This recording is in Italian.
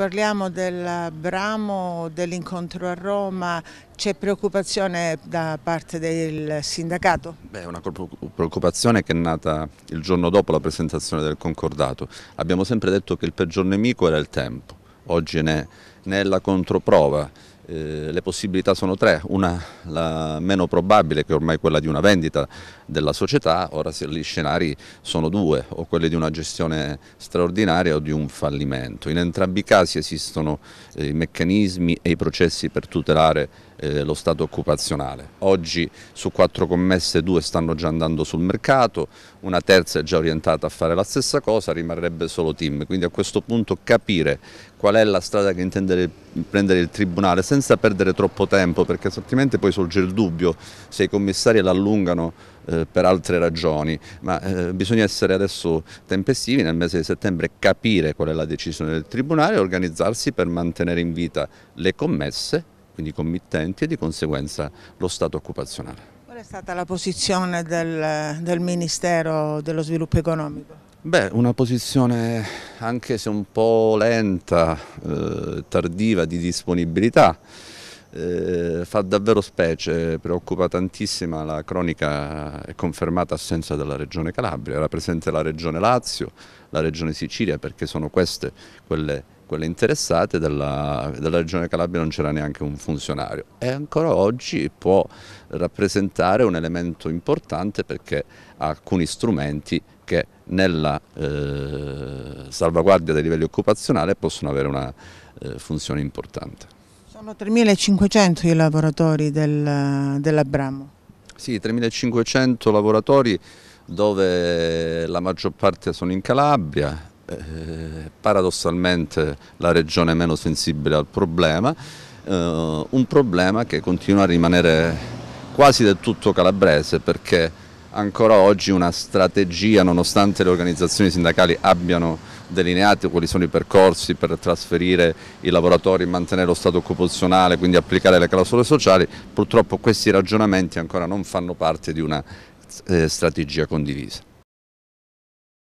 Parliamo del Bramo, dell'incontro a Roma, c'è preoccupazione da parte del sindacato? Beh, una preoccupazione che è nata il giorno dopo la presentazione del concordato. Abbiamo sempre detto che il peggior nemico era il tempo, oggi ne è, ne è la controprova. Eh, le possibilità sono tre, una la meno probabile che è ormai quella di una vendita della società, ora gli scenari sono due, o quelli di una gestione straordinaria o di un fallimento. In entrambi i casi esistono eh, i meccanismi e i processi per tutelare eh, lo stato occupazionale. Oggi su quattro commesse due stanno già andando sul mercato, una terza è già orientata a fare la stessa cosa, rimarrebbe solo team. Quindi a questo punto capire qual è la strada che intende prendere il Tribunale senza perdere troppo tempo perché altrimenti poi sorge il dubbio se i commissari l'allungano eh, per altre ragioni, ma eh, bisogna essere adesso tempestivi nel mese di settembre, capire qual è la decisione del Tribunale e organizzarsi per mantenere in vita le commesse quindi committenti e di conseguenza lo stato occupazionale. Qual è stata la posizione del, del Ministero dello Sviluppo Economico? Beh, una posizione anche se un po' lenta, eh, tardiva di disponibilità, eh, fa davvero specie, preoccupa tantissima la cronica e confermata assenza della Regione Calabria, era presente la Regione Lazio, la Regione Sicilia perché sono queste quelle quelle interessate, della, della Regione Calabria non c'era neanche un funzionario e ancora oggi può rappresentare un elemento importante perché ha alcuni strumenti che nella eh, salvaguardia dei livelli occupazionali possono avere una eh, funzione importante. Sono 3.500 i lavoratori del, dell'Abramo? Sì, 3.500 lavoratori dove la maggior parte sono in Calabria, eh, paradossalmente la regione meno sensibile al problema, eh, un problema che continua a rimanere quasi del tutto calabrese perché ancora oggi una strategia, nonostante le organizzazioni sindacali abbiano delineato quali sono i percorsi per trasferire i lavoratori, mantenere lo stato occupazionale, quindi applicare le clausole sociali, purtroppo questi ragionamenti ancora non fanno parte di una eh, strategia condivisa.